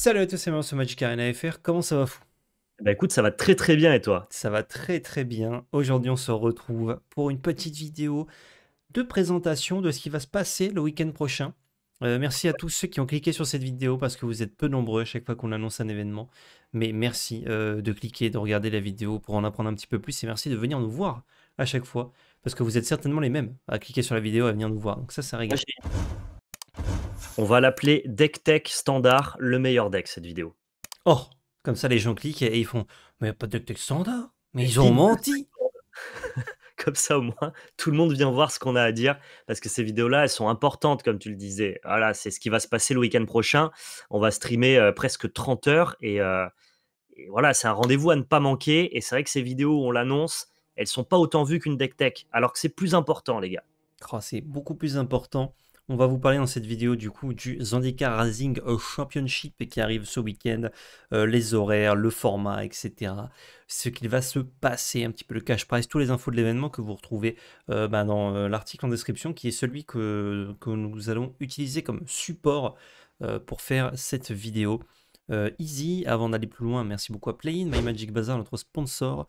Salut à tous, c'est moi Magic Arena FR. Comment ça va fou eh Bah ben, écoute, ça va très très bien et toi Ça va très très bien. Aujourd'hui, on se retrouve pour une petite vidéo de présentation de ce qui va se passer le week-end prochain. Euh, merci à tous ceux qui ont cliqué sur cette vidéo parce que vous êtes peu nombreux à chaque fois qu'on annonce un événement. Mais merci euh, de cliquer, de regarder la vidéo pour en apprendre un petit peu plus et merci de venir nous voir à chaque fois parce que vous êtes certainement les mêmes à cliquer sur la vidéo et à venir nous voir. Donc ça, ça régale. On va l'appeler Deck Tech Standard, le meilleur deck, cette vidéo. Oh, comme ça les gens cliquent et ils font Mais il a pas de Deck Tech Standard Mais ils ont menti Comme ça, au moins, tout le monde vient voir ce qu'on a à dire parce que ces vidéos-là, elles sont importantes, comme tu le disais. Voilà, ah c'est ce qui va se passer le week-end prochain. On va streamer euh, presque 30 heures euh, et, voilà, c'est un rendez-vous à ne pas manquer. Et c'est vrai que ces vidéos, on l'annonce, elles sont pas autant vues qu'une deck tech, alors que c'est plus important, les gars. Oh, c'est beaucoup plus important. On va vous parler dans cette vidéo du coup du Racing euh, Championship qui arrive ce week-end, euh, les horaires, le format, etc. Ce qu'il va se passer, un petit peu le cash price, tous les infos de l'événement que vous retrouvez euh, bah, dans l'article en description qui est celui que, que nous allons utiliser comme support pour faire cette vidéo. Easy, avant d'aller plus loin, merci beaucoup à Playin, My Magic Bazaar, notre sponsor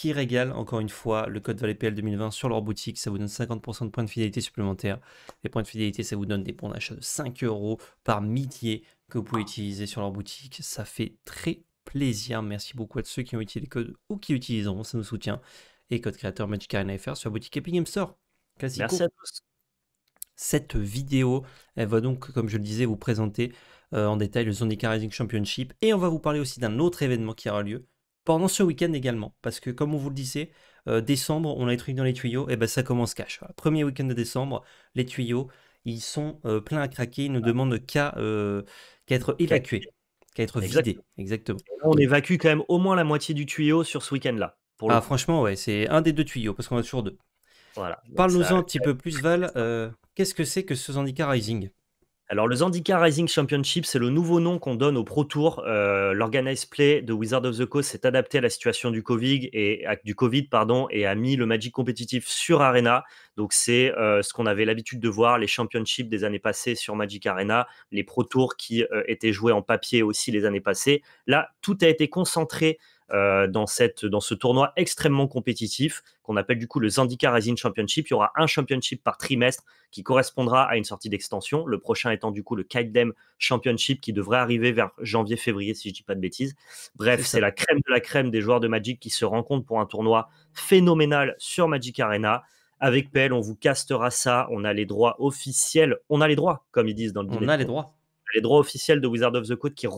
qui régale encore une fois le code pl 2020 sur leur boutique. Ça vous donne 50% de points de fidélité supplémentaires. Les points de fidélité, ça vous donne des bons d'achat de 5 euros par millier que vous pouvez utiliser sur leur boutique. Ça fait très plaisir. Merci beaucoup à ceux qui ont utilisé les codes ou qui utiliseront. Ça nous soutient. Et code créateur Magic sur la boutique Epic Game Store. Merci à Cette vidéo, elle va donc, comme je le disais, vous présenter euh, en détail le Zonic Rising Championship. Et on va vous parler aussi d'un autre événement qui aura lieu pendant ce week-end également. Parce que comme on vous le disait, euh, décembre, on a les trucs dans les tuyaux, et ben ça commence cash. Premier week-end de décembre, les tuyaux, ils sont euh, pleins à craquer, ils ne demandent euh, qu'à être évacués, qu'à être vidés. Exactement. On évacue quand même au moins la moitié du tuyau sur ce week-end-là. Ah, franchement, ouais, c'est un des deux tuyaux, parce qu'on a toujours deux. Voilà, Parle-nous-en un petit peu plus, Val. Qu'est-ce que c'est que ce handicap Rising alors, le Zandika Rising Championship, c'est le nouveau nom qu'on donne au Pro Tour. Euh, L'Organized Play de Wizard of the Coast s'est adapté à la situation du Covid, et, du COVID pardon, et a mis le Magic compétitif sur Arena. Donc, c'est euh, ce qu'on avait l'habitude de voir, les championships des années passées sur Magic Arena, les Pro Tours qui euh, étaient joués en papier aussi les années passées. Là, tout a été concentré euh, dans, cette, dans ce tournoi extrêmement compétitif qu'on appelle du coup le Zandika Racing Championship. Il y aura un championship par trimestre qui correspondra à une sortie d'extension. Le prochain étant du coup le Kaidem Championship qui devrait arriver vers janvier-février si je ne dis pas de bêtises. Bref, c'est la crème de la crème des joueurs de Magic qui se rencontrent pour un tournoi phénoménal sur Magic Arena. Avec PL, on vous castera ça. On a les droits officiels. On a les droits, comme ils disent dans le On a les droits les droits officiels de Wizard of the Coast qui,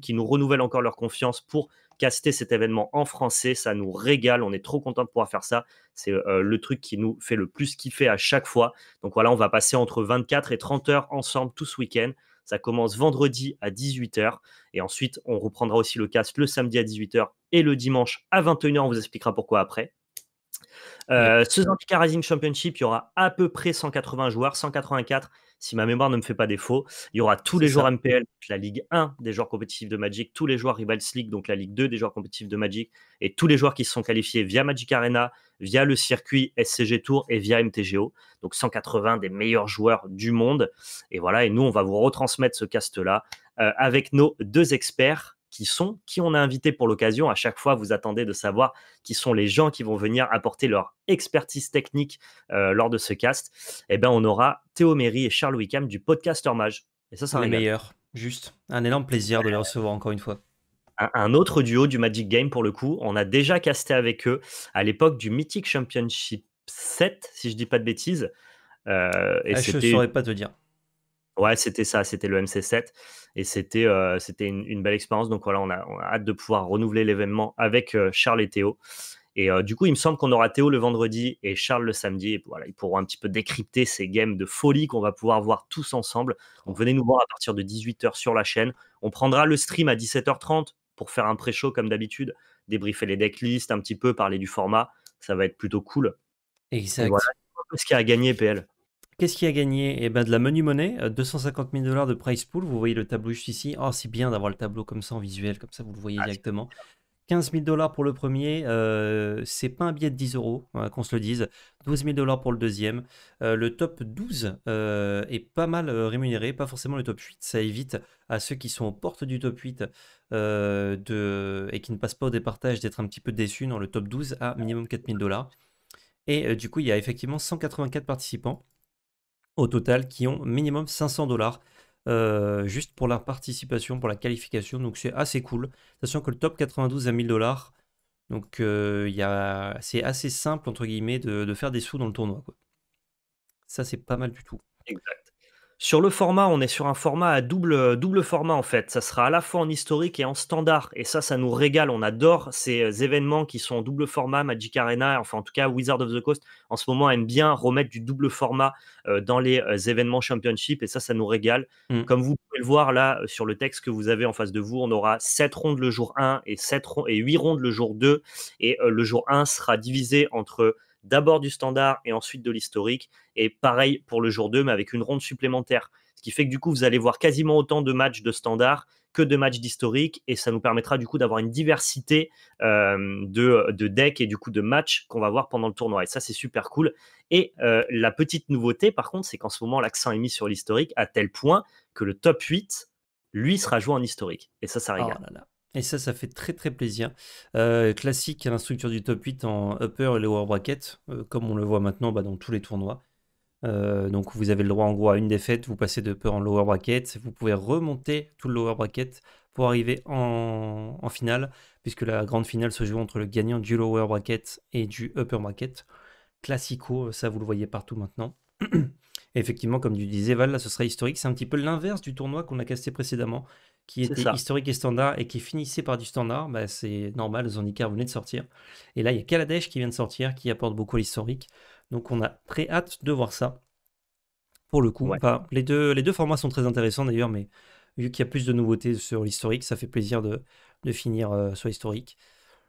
qui, nous renouvellent encore leur confiance pour caster cet événement en français. Ça nous régale. On est trop content de pouvoir faire ça. C'est euh, le truc qui nous fait le plus kiffer à chaque fois. Donc voilà, on va passer entre 24 et 30 heures ensemble tout ce week-end. Ça commence vendredi à 18h. Et ensuite, on reprendra aussi le cast le samedi à 18h et le dimanche à 21h. On vous expliquera pourquoi après. Euh, ce Zampica Rising Championship, il y aura à peu près 180 joueurs, 184 si ma mémoire ne me fait pas défaut. Il y aura tous les joueurs MPL, la Ligue 1 des joueurs compétitifs de Magic, tous les joueurs Rivals League, donc la Ligue 2 des joueurs compétitifs de Magic, et tous les joueurs qui se sont qualifiés via Magic Arena, via le circuit SCG Tour et via MTGO. Donc 180 des meilleurs joueurs du monde. Et voilà, et nous, on va vous retransmettre ce cast-là euh, avec nos deux experts qui sont, qui on a invité pour l'occasion. À chaque fois, vous attendez de savoir qui sont les gens qui vont venir apporter leur expertise technique euh, lors de ce cast. Eh bien, on aura Théo Méry et Charles Wickham du Podcaster Mage. Et ça, c'est un meilleur. Juste, un énorme plaisir de les recevoir encore une fois un autre duo du Magic Game pour le coup. On a déjà casté avec eux à l'époque du Mythic Championship 7, si je dis pas de bêtises. Euh, et ah, je ne saurais pas te dire. Ouais, c'était ça, c'était le MC7 et c'était euh, c'était une, belle expérience. Donc voilà, on a, hâte de pouvoir renouveler l'événement avec euh, Charles et Théo. Et euh, du coup, il me semble qu'on aura Théo le vendredi et Charles le samedi. Et voilà, ils pourront un petit peu décrypter ces games de folie qu'on va pouvoir voir tous ensemble. Donc venez nous voir à partir de 18h sur la chaîne. On prendra le stream à 17h30 pour faire un pré-show comme d'habitude, débriefer les decklists un petit peu, parler du format. Ça va être plutôt cool. Exact. Et voilà, ce qu'il y a à gagner, PL. Qu'est-ce qui a gagné eh ben de la menu monnaie, 250 000 dollars de price pool. Vous voyez le tableau juste ici. Oh, c'est bien d'avoir le tableau comme ça en visuel, comme ça vous le voyez ah, directement. 15 000 dollars pour le premier, euh, c'est pas un billet de 10 euros, hein, qu'on se le dise. 12 000 dollars pour le deuxième. Euh, le top 12 euh, est pas mal rémunéré, pas forcément le top 8. Ça évite à ceux qui sont aux portes du top 8 de, et qui ne passent pas au départage d'être un petit peu déçus dans le top 12 à minimum 4 000 dollars. Et du coup, il y a effectivement 184 participants au total qui ont minimum 500 dollars. Euh, juste pour leur participation, pour la qualification. Donc c'est assez cool. Sachant que le top 92 à 1000 dollars, donc euh, il ya c'est assez simple entre guillemets de, de, faire des sous dans le tournoi. Quoi. Ça c'est pas mal du tout. Exact. Sur le format, on est sur un format à double, euh, double format en fait. Ça sera à la fois en historique et en standard. Et ça, ça nous régale. On adore ces euh, événements qui sont en double format, Magic Arena, enfin en tout cas Wizard of the Coast. En ce moment, aime bien remettre du double format euh, dans les événements championship. Et ça, ça nous régale. Mm. Comme vous pouvez le voir là sur le texte que vous avez en face de vous, on aura 7 rondes le jour 1 et, 7 et 8 rondes le jour 2. Et le jour 1 sera divisé entre d'abord du standard et ensuite de l'historique. Et pareil pour le jour 2, mais avec une ronde supplémentaire. Ce qui fait que du coup, vous allez voir quasiment autant de matchs de standard que de matchs d'historique. Et ça nous permettra du coup d'avoir une diversité euh, de, decks et du coup de matchs qu'on va voir pendant le tournoi. Et ça, c'est super cool. Et euh, la petite nouveauté, par contre, c'est qu'en ce moment, l'accent est mis sur l'historique à tel point que le top 8, lui, sera joué en historique. Et ça, ça oh regarde. là. Et ça, ça fait très très plaisir. Euh, classique à la structure du top 8 en upper et lower bracket, euh, comme on le voit maintenant bah, dans tous les tournois. Euh, donc vous avez le droit en gros à une défaite, vous passez de upper en lower bracket, vous pouvez remonter tout le lower bracket pour arriver en, finale, puisque la grande finale se joue entre le gagnant du lower bracket et du upper bracket. Classico, ça vous le voyez partout maintenant. effectivement, comme tu disais Val, là ce sera historique, c'est un petit peu l'inverse du tournoi qu'on a cassé précédemment qui était historique et standard et qui finissait par du standard, bah, c'est normal, Zandikar venait de sortir. Et là, il y a Kaladesh qui vient de sortir, qui apporte beaucoup l'historique. Donc on a très hâte de voir ça. Pour le coup, les, deux, formats sont très intéressants d'ailleurs, mais vu qu'il y a plus de nouveautés sur l'historique, ça fait plaisir de, finir euh, sur l'historique.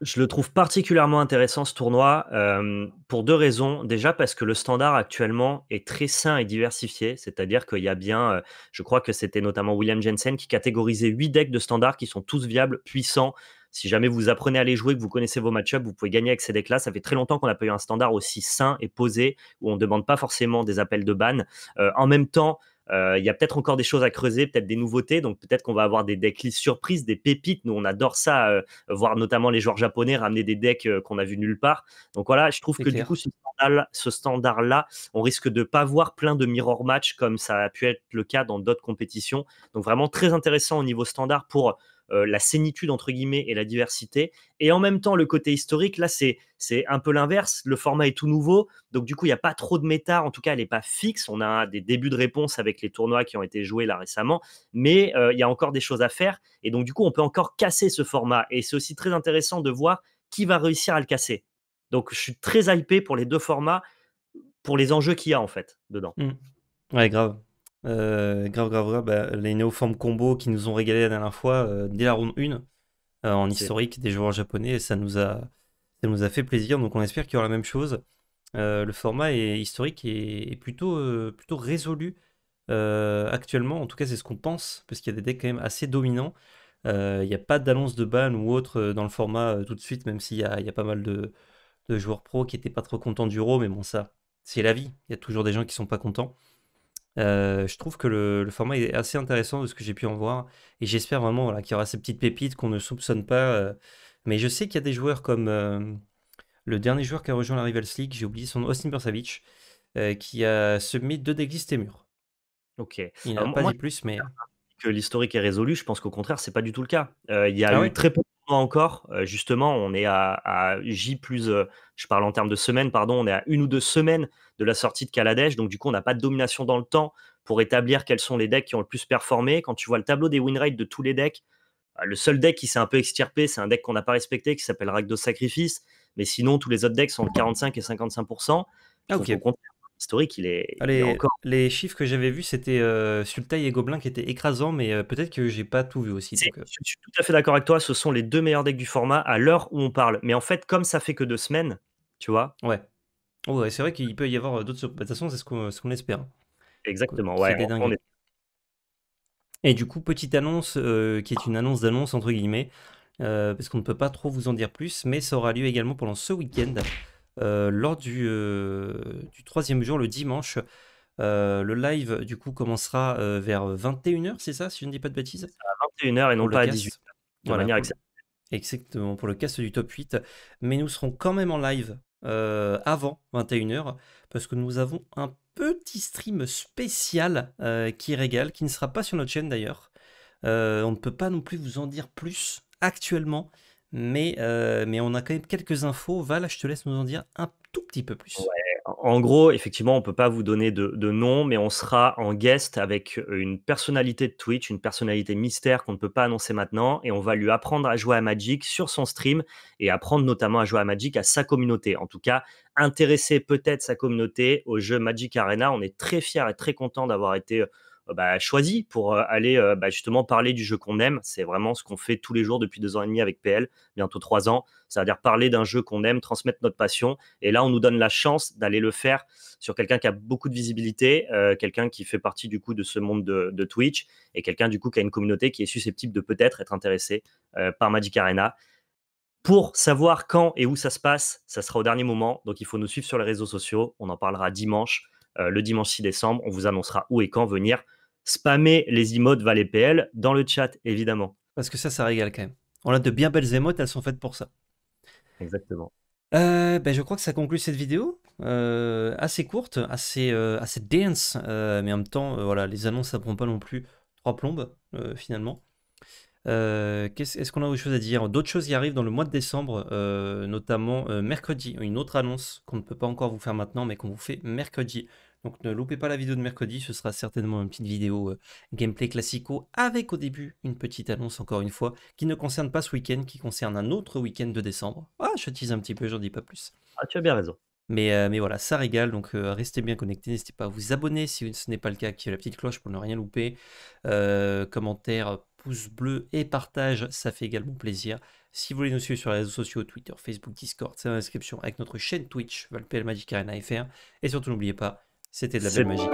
Je le trouve particulièrement intéressant ce tournoi euh, pour deux raisons. Déjà parce que le standard actuellement est très sain et diversifié, c'est-à-dire qu'il y a bien, euh, je crois que c'était notamment William Jensen qui catégorisait huit decks de standard qui sont tous viables, puissants. Si jamais vous apprenez à les jouer, que vous connaissez vos match-ups, vous pouvez gagner avec ces decks-là. Ça fait très longtemps qu'on n'a pas eu un standard aussi sain et posé où on ne demande pas forcément des appels de ban. Euh, en même temps, euh, il y a peut-être encore des choses à creuser, peut-être des nouveautés. Donc peut-être qu'on va avoir des decks surprises, des pépites. Nous, on adore ça, euh, voir notamment les joueurs japonais ramener des decks euh, qu'on a vus nulle part. Donc voilà, je trouve que du coup, ce standard-là, on risque de pas voir plein de mirror match comme ça a pu être le cas dans d'autres compétitions. Donc vraiment très intéressant au niveau standard pour euh, la sénitude entre guillemets et la diversité. Et en même temps, le côté historique, là, c'est un peu l'inverse. Le format est tout nouveau, donc du coup, il n'y a pas trop de méta. En tout cas, elle n'est pas fixe. On a des débuts de réponse avec les tournois qui ont été joués là récemment, mais euh, il y a encore des choses à faire. Et donc, du coup, on peut encore casser ce format. Et c'est aussi très intéressant de voir qui va réussir à le casser. Donc, je suis très hypé pour les deux formats, pour les enjeux qu'il y a en fait dedans. Mmh. Ouais, grave. Euh, grave, grave, grave, bah, les néoformes combo qui nous ont régalé la dernière fois euh, dès la round 1 euh, en historique des joueurs japonais. ça nous a, ça nous a fait plaisir. Donc on espère qu'il y aura la même chose. le format est historique et, plutôt, plutôt résolu actuellement. En tout cas, c'est ce qu'on pense, parce qu'il y a des decks quand même assez dominants. Il n'y a pas d'annonce de ban ou autre dans le format tout de suite, même s'il y, y a, pas mal de, joueurs pro qui n'étaient pas trop contents du RAW. Mais bon, ça, c'est la vie. Il y a toujours des gens qui ne sont pas contents. Euh, je trouve que le, format est assez intéressant de ce que j'ai pu en voir. Et j'espère vraiment qu'il y aura ces petites pépites qu'on ne soupçonne pas. Euh. mais je sais qu'il y a des joueurs comme euh, le dernier joueur qui a rejoint la Rivals League, j'ai oublié son nom, Austin Bersavitch qui a semé deux déglises témur. Ok. Il n'a pas dit plus, mais. Que l'historique est résolu, je pense qu'au contraire, c'est pas du tout le cas. Il y a ah eu très peu encore. justement, on est à, J plus, je parle en termes de semaines, pardon, on est à une ou deux semaines de la sortie de Kaladesh. Donc, du coup, on n'a pas de domination dans le temps pour établir quels sont les decks qui ont le plus performé. Quand tu vois le tableau des win rates de tous les decks, bah, le seul deck qui s'est un peu extirpé, c'est un deck qu'on n'a pas respecté qui s'appelle Ragdos Sacrifice. Mais sinon, tous les autres decks sont 45 et 55 ah, historique, il est, ah, encore. Les chiffres que j'avais vus, c'était euh, Sultai et Goblin qui étaient écrasants, mais euh, peut-être que j'ai pas tout vu aussi. Euh. Je suis tout à fait d'accord avec toi, ce sont les deux meilleurs decks du format à l'heure où on parle. Mais en fait, comme ça fait que deux semaines, tu vois. Ouais. Oh, ouais c'est vrai qu'il peut y avoir euh, d'autres bah, De toute façon, c'est ce qu'on espère. Hein. Exactement, ouais. Et du coup, petite annonce qui est une annonce d'annonce entre guillemets, parce qu'on ne peut pas trop vous en dire plus, mais ça aura lieu également pendant ce week-end. Euh, lors euh, du, troisième jour, le dimanche, euh, le live, du coup, commencera vers 21h, c'est ça, si je ne dis pas de bêtises À 21h et non pas à 18h, manière exactement. exactement, pour le cast du top 8. Mais nous serons quand même en live avant 21h, parce que nous avons un petit stream spécial qui régale, qui ne sera pas sur notre chaîne d'ailleurs. on ne peut pas non plus vous en dire plus actuellement, mais, euh, mais on a quand même quelques infos. Val, je te laisse nous en dire un tout petit peu plus. En gros, effectivement, on peut pas vous donner de, de, nom, mais on sera en guest avec euh, une personnalité de Twitch, une personnalité mystère qu'on ne peut pas annoncer maintenant, et on va lui apprendre à jouer à Magic sur son stream et apprendre notamment à jouer à Magic à sa communauté. En tout cas, intéresser peut-être sa communauté au jeu Magic Arena. On est très fiers et très contents d'avoir été euh, euh, bah, choisis pour euh, aller euh, bah, justement parler du jeu qu'on aime. C'est vraiment ce qu'on fait tous les jours depuis deux ans et demi avec PL, bientôt trois ans. C'est-à-dire parler d'un jeu qu'on aime, transmettre notre passion. Et là, on nous donne la chance d'aller le faire sur quelqu'un qui a beaucoup de visibilité, quelqu'un qui fait partie du coup de ce monde de, Twitch et quelqu'un du coup qui a une communauté qui est susceptible de peut-être être intéressé par Magic Arena. Pour savoir quand et où ça se passe, ça sera au dernier moment. Donc il faut nous suivre sur les réseaux sociaux. On en parlera dimanche, le dimanche 6 décembre. On vous annoncera où et quand venir spammer les emotes Valet PL dans le chat, évidemment. Parce que ça, ça régale quand même. On a de bien belles emotes, elles sont faites pour ça. Exactement. Euh, ben je crois que ça conclut cette vidéo. Euh, assez courte, assez, euh, assez dense, mais en même temps, voilà, les annonces, ça prend pas non plus trois plombes, finalement. Euh, Est-ce qu'on a autre chose à dire D'autres choses y arrivent dans le mois de décembre, euh, notamment euh, mercredi. Une autre annonce qu'on ne peut pas encore vous faire maintenant, mais qu'on vous fait mercredi. Donc ne loupez pas la vidéo de mercredi, ce sera certainement une petite vidéo euh, gameplay classico avec au début une petite annonce encore une fois qui ne concerne pas ce week-end, qui concerne un autre week-end de décembre. Ah, je tease un petit peu, j'en dis pas plus. Ah, tu as bien raison. Mais, mais, voilà, ça régale, donc restez bien connectés, n'hésitez pas à vous abonner si ce n'est pas le cas, activez la petite cloche pour ne rien louper, Commentaire pouce bleu et partage, ça fait également plaisir. Si vous voulez nous suivre sur les réseaux sociaux, Twitter, Facebook, Discord, c'est dans la description avec notre chaîne Twitch, Valpel Magic Arena FR. Et surtout, n'oubliez pas, c'était de la belle magie.